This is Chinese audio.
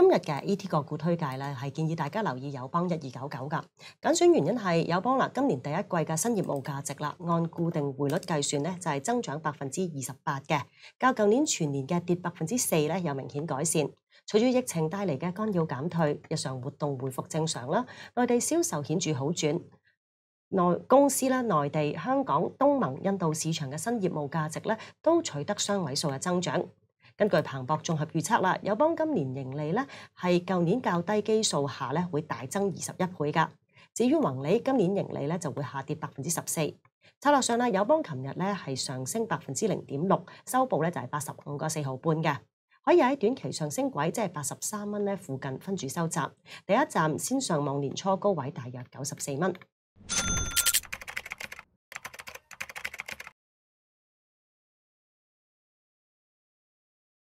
今日嘅 ET 个股推介咧，系建議大家留意友邦一二九九噶。拣選原因係友邦啦，今年第一季嘅新業務價值啦，按固定匯率計算咧，就係增長百分之二十八嘅，較舊年全年嘅跌百分之四咧，有明顯改善。隨住疫情帶嚟嘅干擾減退，日常活動恢復正常啦，內地銷售顯著好轉，內公司啦內地、香港、東盟、印度市場嘅新業務價值咧，都取得雙位數嘅增長。根據彭博綜合預測啦，友邦今年盈利咧係舊年較低基數下咧會大增二十一倍噶。至於宏利今年盈利咧就會下跌百分之十四。策略上啦，友邦琴日咧係上升百分之零點六，收報咧就係八十五個四毫半嘅，可以喺短期上升軌即係八十三蚊咧附近分住收集。第一站先上望年初高位大約九十四蚊。